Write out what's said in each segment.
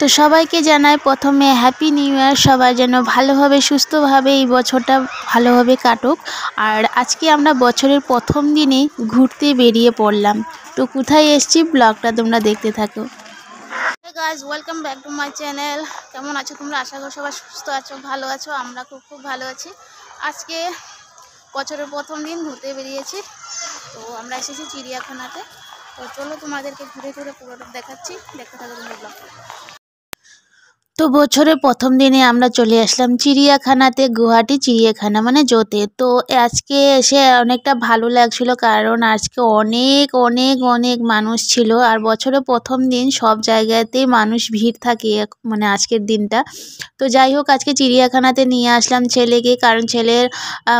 তো সবাইকে জানাই প্রথমে হ্যাপি নিউ ইয়ার সবাই যেন ভালোভাবে সুস্থভাবে এই বছরটা ভালোভাবে কাটুক আর আজকে আমরা বছরের প্রথম দিনে ঘুরতে বেরিয়ে পড়লাম তো কোথায় এসছি ব্লগটা তোমরা দেখতে থাকো guys welcome back to my channel কেমন আছো তোমরা আশা করো সবাই সুস্থ আছো ভালো আছো আমরা খুব খুব ভালো আছি আজকে বছরের প্রথম দিন ঘুরতে বেরিয়েছি তো আমরা এসেছি চিড়িয়াখানাতে তো চলো তোমাদেরকে ঘুরে ঘুরে পুরোটা দেখাচ্ছি দেখতে থাকো তোমরা ব্লগটা তো বছরের প্রথম দিনে আমরা চলে আসলাম চিড়িয়াখানাতে গুয়াহাটি চিড়িয়াখানা মানে জোতে তো আজকে এসে অনেকটা ভালো লাগছিল কারণ আজকে অনেক অনেক অনেক মানুষ ছিল আর বছরের প্রথম দিন সব জায়গাতেই মানুষ ভিড় থাকে মানে আজকের দিনটা তো যাই হোক আজকে চিড়িয়াখানাতে নিয়ে আসলাম ছেলেকে কারণ ছেলের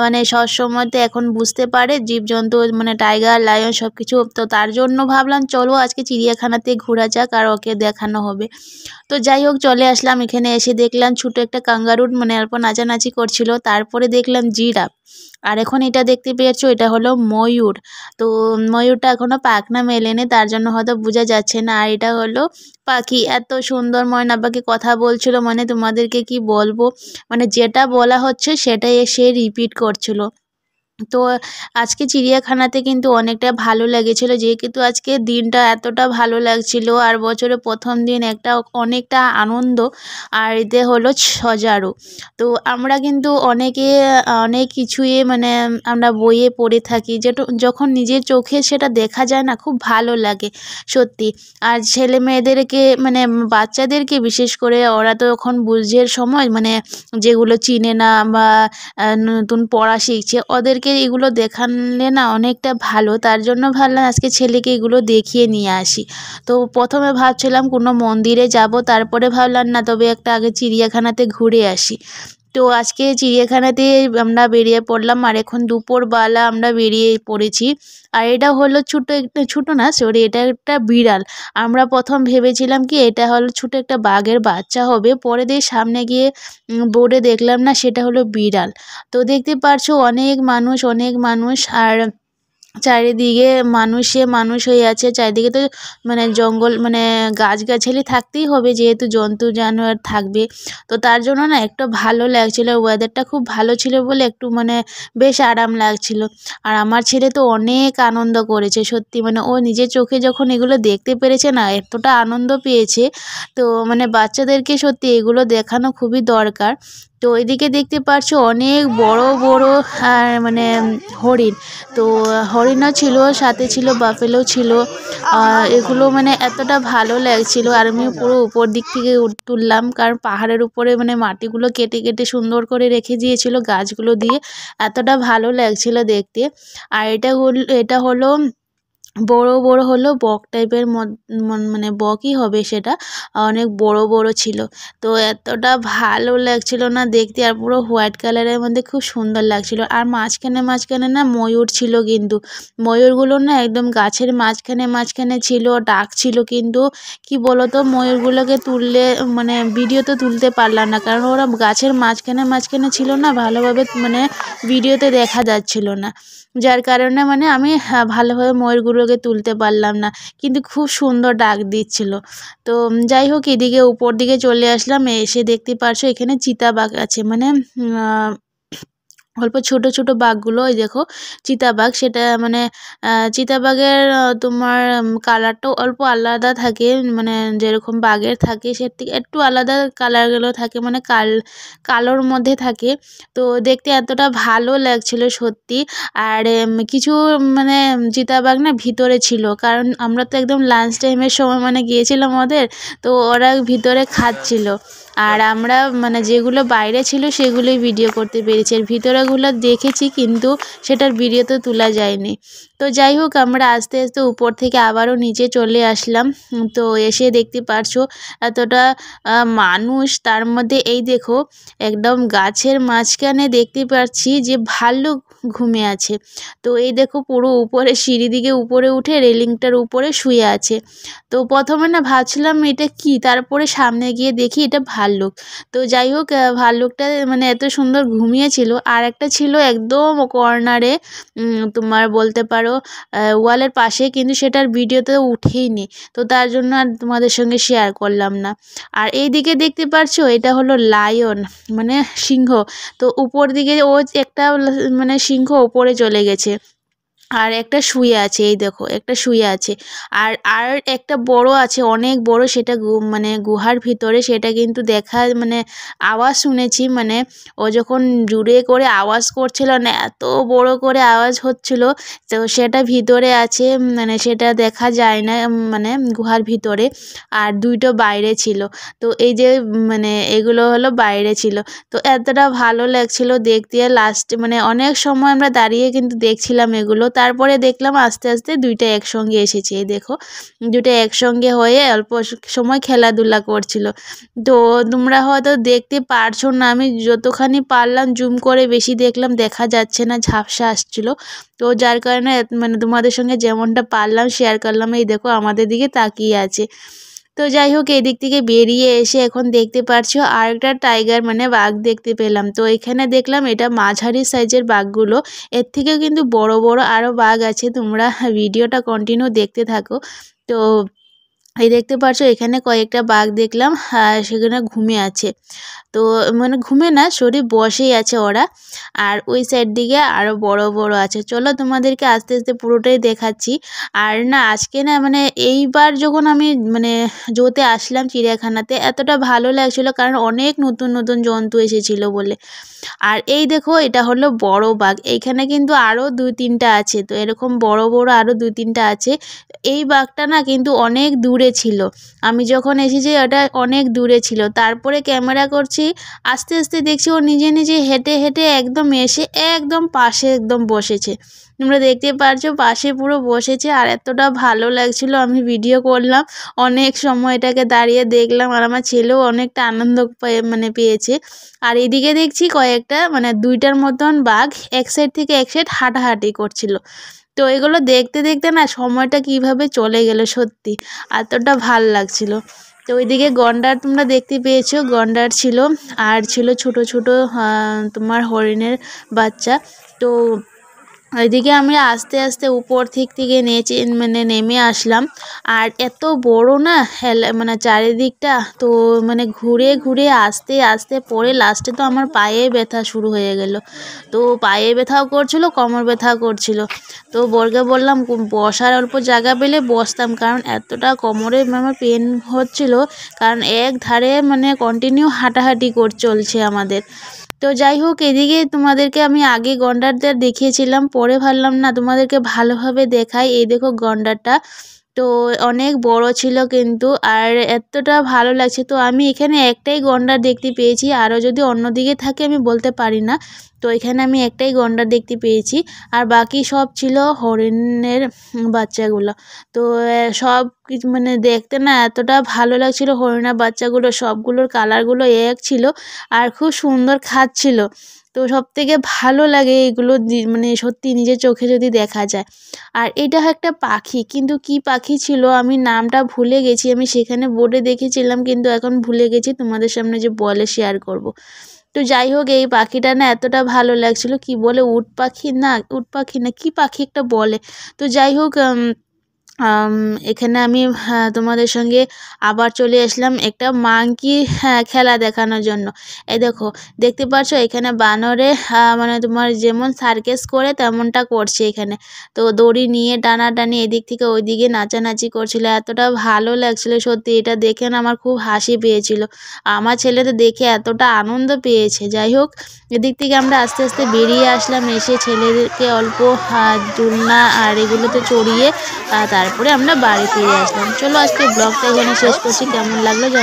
মানে সবসময়তে এখন বুঝতে পারে জীবজন্তু মানে টাইগার লায়ন সব কিছু তো তার জন্য ভাবলাম চলো আজকে চিড়িয়াখানাতে ঘোরা যাক আর ওকে দেখানো হবে তো যাই হোক চলে আসলাম এসেছিলাম এখানে এসে দেখলাম ছোটো একটা কাঙ্গারুর মানে অল্প নাচানাচি করছিল তারপরে দেখলাম জিরাফ আর এখন এটা দেখতে পেয়েছো এটা হলো ময়ূর তো ময়ূরটা এখনও পাখনা মেলেনি তার জন্য হয়তো বোঝা যাচ্ছে না আর এটা হলো পাখি এত সুন্দর ময়নাবাকে কথা বলছিল মানে তোমাদেরকে কি বলবো মানে যেটা বলা হচ্ছে সেটাই সে রিপিট করছিল তো আজকে চিড়িয়াখানাতে কিন্তু অনেকটা ভালো লেগেছিল যেহেতু আজকে দিনটা এতটা ভালো লাগছিল আর বছরে প্রথম দিন একটা অনেকটা আনন্দ আর এতে হলো সজারু তো আমরা কিন্তু অনেকে অনেক কিছুই মানে আমরা বইয়ে পড়ে থাকি যেটা যখন নিজের চোখে সেটা দেখা যায় না খুব ভালো লাগে সত্যি আর ছেলে মেয়েদেরকে মানে বাচ্চাদেরকে বিশেষ করে ওরা তো এখন বুঝের সময় মানে যেগুলো চিনে না বা নতুন পড়া শিখছে ওদের ছেলেকে এগুলো দেখালে না অনেকটা ভালো তার জন্য ভাবলাম আজকে ছেলেকে এগুলো দেখিয়ে নিয়ে আসি তো প্রথমে ভাবছিলাম কোনো মন্দিরে যাব তারপরে ভাবলাম না তবে একটা আগে চিড়িয়াখানাতে ঘুরে আসি তো আজকে চিড়িয়াখানাতে আমরা বেরিয়ে পড়লাম আর এখন দুপুরবেলা আমরা বেরিয়ে পড়েছি আর এটা হলো ছোটো একটা ছোটো না সরি এটা একটা বিড়াল আমরা প্রথম ভেবেছিলাম কি এটা হলো ছোটো একটা বাঘের বাচ্চা হবে পরে দিয়ে সামনে গিয়ে বোর্ডে দেখলাম না সেটা হলো বিড়াল তো দেখতে পারছো অনেক মানুষ অনেক মানুষ আর চারিদিকে মানুষে মানুষ হয়ে আছে চারিদিকে তো মানে জঙ্গল মানে গাছগাছালি থাকতেই হবে যেহেতু জন্তু জানোয়ার থাকবে তো তার জন্য না একটু ভালো লাগছিল ওয়েদারটা খুব ভালো ছিল বলে একটু মানে বেশ আরাম লাগছিল আর আমার ছেলে তো অনেক আনন্দ করেছে সত্যি মানে ও নিজের চোখে যখন এগুলো দেখতে পেরেছে না এতটা আনন্দ পেয়েছে তো মানে বাচ্চাদেরকে সত্যি এগুলো দেখানো খুবই দরকার তো এদিকে দেখতে পাচ্ছ অনেক বড় বড় মানে হরিণ তো হরিণও ছিল সাথে ছিল বাফেলও ছিল এগুলো মানে এতটা ভালো লাগছিল আর আমি পুরো উপর দিক থেকে তুললাম কারণ পাহাড়ের উপরে মানে মাটিগুলো কেটে কেটে সুন্দর করে রেখে দিয়েছিল গাছগুলো দিয়ে এতটা ভালো লাগছিল দেখতে আর এটা এটা হলো বড় বড় হলেও বক টাইপের মানে বকই হবে সেটা অনেক বড় বড় ছিল তো এতটা ভালো লাগছিল না দেখতে আর পুরো হোয়াইট কালারের মধ্যে খুব সুন্দর লাগছিল আর মাঝখানে মাঝখানে না ময়ূর ছিল কিন্তু ময়ূরগুলো না একদম গাছের মাঝখানে মাঝখানে ছিল ডাক ছিল কিন্তু কি বলতো ময়ূরগুলোকে তুললে মানে ভিডিও তো তুলতে পারলাম না কারণ ওরা গাছের মাঝখানে মাঝখানে ছিল না ভালোভাবে মানে ভিডিওতে দেখা যাচ্ছিল না যার কারণে মানে আমি হ্যাঁ, ভালোভাবে ময়ূরগুলোকে তুলতে পারলাম না কিন্তু খুব সুন্দর ডাক দিচ্ছিল তো যাই হোক এদিকে উপর দিকে চলে আসলাম এসে দেখতে পারছো এখানে চিতাবাঘ আছে মানে অল্প ছোট ছোট বাঘগুলো ওই দেখো চিতাবাঘ সেটা মানে চিতাবাঘের তোমার কালারটাও অল্প আলাদা থাকে মানে যেরকম বাঘের থাকে সে থেকে একটু আলাদা কালারগুলো থাকে মানে কাল কালোর মধ্যে থাকে তো দেখতে এতটা ভালো লাগছিল সত্যি আর কিছু মানে চিতাবাঘ না ভিতরে ছিল কারণ আমরা তো একদম লাঞ্চ টাইমের সময় মানে গিয়েছিলাম ওদের তো ওরা ভিতরে খাচ্ছিল আর আমরা মানে যেগুলো বাইরে ছিল সেগুলোই ভিডিও করতে পেরেছি আর ভিতরেগুলো দেখেছি কিন্তু সেটার ভিডিও তো তোলা যায়নি তো যাই হোক আমরা আস্তে আস্তে উপর থেকে আবারও নিচে চলে আসলাম তো এসে দেখতে পারছো এতটা মানুষ তার মধ্যে এই দেখো একদম গাছের মাঝখানে দেখতে পাচ্ছি যে ভালো ঘুমে আছে তো এই দেখো পুরো উপরে সিঁড়ি দিকে উপরে উঠে রেলিংটার উপরে শুয়ে আছে তো প্রথমে না ভাবছিলাম এটা কি তারপরে সামনে গিয়ে দেখি এটা ভাল্লুক তো যাই হোক ভাল্লুকটা মানে এত সুন্দর ঘুমিয়েছিল আর একটা ছিল একদম কর্নারে তোমার বলতে পারো ওয়ালের পাশে কিন্তু সেটার ভিডিওতে উঠেইনি তো তার জন্য আর তোমাদের সঙ্গে শেয়ার করলাম না আর এই দিকে দেখতে পারছো এটা হলো লায়ন মানে সিংহ তো উপর দিকে ও একটা মানে সিংহ ওপরে চলে গেছে আর একটা শুয়ে আছে এই দেখো একটা শুয়ে আছে আর আর একটা বড় আছে অনেক বড় সেটা মানে গুহার ভিতরে সেটা কিন্তু দেখা মানে আওয়াজ শুনেছি মানে ও যখন জুড়ে করে আওয়াজ করছিল না মানে এত বড় করে আওয়াজ হচ্ছিল তো সেটা ভিতরে আছে মানে সেটা দেখা যায় না মানে গুহার ভিতরে আর দুইটো বাইরে ছিল তো এই যে মানে এগুলো হলো বাইরে ছিল তো এতটা ভালো লাগছিল দেখতে লাস্ট মানে অনেক সময় আমরা দাঁড়িয়ে কিন্তু দেখছিলাম এগুলো তারপরে দেখলাম আস্তে আস্তে দুইটা একসঙ্গে এসেছে এই দেখো দুইটা একসঙ্গে হয়ে অল্প সময় খেলাধুলা করছিল তো তোমরা হয়তো দেখতে পারছো না আমি যতখানি পারলাম জুম করে বেশি দেখলাম দেখা যাচ্ছে না ঝাপসা আসছিল তো যার কারণে মানে তোমাদের সঙ্গে যেমনটা পারলাম শেয়ার করলাম এই দেখো আমাদের দিকে তাকিয়ে আছে তো যাই হোক এদিক থেকে বেরিয়ে এসে এখন দেখতে পারছো আর একটা টাইগার মানে বাঘ দেখতে পেলাম তো এখানে দেখলাম এটা মাঝারি সাইজের বাঘগুলো এর থেকেও কিন্তু বড় বড় আরও বাঘ আছে তোমরা ভিডিওটা কন্টিনিউ দেখতে থাকো তো এই দেখতে পারছো এখানে কয়েকটা বাঘ দেখলাম আর সেখানে ঘুমে আছে তো মানে ঘুমে না শরীর বসেই আছে ওরা আর ওই সাইড দিকে আরও বড় বড় আছে চলো তোমাদেরকে আস্তে আস্তে পুরোটাই দেখাচ্ছি আর না আজকে না মানে এইবার যখন আমি মানে জোতে আসলাম চিড়িয়াখানাতে এতটা ভালো লাগছিলো কারণ অনেক নতুন নতুন জন্তু এসেছিল বলে আর এই দেখো এটা হলো বড় বাঘ এইখানে কিন্তু আরও দুই তিনটা আছে তো এরকম বড় বড় আরও দুই তিনটা আছে এই বাঘটা না কিন্তু অনেক দূরে দূরে ছিল আমি যখন এসেছি ওটা অনেক দূরে ছিল তারপরে ক্যামেরা করছি আস্তে আস্তে দেখছি ও নিজে নিজে হেঁটে হেঁটে একদম এসে একদম পাশে একদম বসেছে তোমরা দেখতে পারছো পাশে পুরো বসেছে আর এতটা ভালো লাগছিল আমি ভিডিও করলাম অনেক সময় এটাকে দাঁড়িয়ে দেখলাম আর আমার ছেলেও অনেকটা আনন্দ মানে পেয়েছে আর এদিকে দেখছি কয়েকটা মানে দুইটার মতন বাঘ এক সাইড থেকে এক সাইড হাঁটাহাঁটি করছিল তো এগুলো দেখতে দেখতে না সময়টা কিভাবে চলে গেল সত্যি এতটা ভাল লাগছিল তো ওইদিকে গন্ডার তোমরা দেখতে পেয়েছো গন্ডার ছিল আর ছিল ছোট ছোট তোমার হরিণের বাচ্চা তো ওইদিকে আমরা আস্তে আস্তে উপর দিক থেকে নেচে মানে নেমে আসলাম আর এত বড় না হেলা মানে চারিদিকটা তো মানে ঘুরে ঘুরে আস্তে আস্তে পরে লাস্টে তো আমার পায়ে ব্যথা শুরু হয়ে গেল তো পায়ে ব্যথাও করছিল কোমর ব্যথা করছিল তো বরকে বললাম বসার অল্প জায়গা পেলে বসতাম কারণ এতটা কোমরে আমার পেন হচ্ছিল কারণ এক ধারে মানে কন্টিনিউ হাঁটাহাঁটি কর চলছে আমাদের তো যাই হোক এদিকে তোমাদেরকে আমি আগে গন্ডারটা দেখিয়েছিলাম পরে ভাবলাম না তোমাদেরকে ভালোভাবে দেখাই এই দেখো গন্ডারটা তো অনেক বড় ছিল কিন্তু আর এতটা ভালো লাগছে তো আমি এখানে একটাই গন্ডার দেখতে পেয়েছি আরও যদি অন্যদিকে থাকে আমি বলতে পারি না তো এখানে আমি একটাই গন্ডার দেখতে পেয়েছি আর বাকি সব ছিল হরিণের বাচ্চাগুলো তো সব কিছু মানে দেখতে না এতটা ভালো লাগছিল হরিণের বাচ্চাগুলো সবগুলোর কালারগুলো এক ছিল আর খুব সুন্দর খাচ্ছিল তো সব থেকে ভালো লাগে এগুলো মানে সত্যি নিজের চোখে যদি দেখা যায় আর এটা একটা পাখি কিন্তু কি পাখি ছিল আমি নামটা ভুলে গেছি আমি সেখানে বোর্ডে দেখেছিলাম কিন্তু এখন ভুলে গেছি তোমাদের সামনে যে বলে শেয়ার করব। তো যাই হোক এই পাখিটা না এতটা ভালো লাগছিল কি বলে উট পাখি না উট পাখি না কি পাখি একটা বলে তো যাই হোক এখানে আমি হ্যাঁ, তোমাদের সঙ্গে আবার চলে আসলাম একটা মাঙ্কি হ্যাঁ, খেলা দেখানোর জন্য এই দেখো দেখতে পাচ্ছ এখানে বানরে মানে তোমার যেমন সার্কেস করে তেমনটা করছে এখানে তো দড়ি নিয়ে টানাটানি এদিক থেকে ওইদিকে নাচানাচি করছিল এতটা ভালো লাগছিল সত্যি এটা দেখে না আমার খুব হাসি পেয়েছিল আমার ছেলে তো দেখে এতটা আনন্দ পেয়েছে যাই হোক এদিক থেকে আমরা আস্তে আস্তে বেরিয়ে আসলাম এসে ছেলেদেরকে অল্প হ্যাঁ, দুলনা আর এগুলোতে চড়িয়ে তার পাহাড়পুরে আমরা বাড়ি ফিরে আসলাম চলো আজকে ব্লগটা এখানে শেষ করছি কেমন লাগলো জানি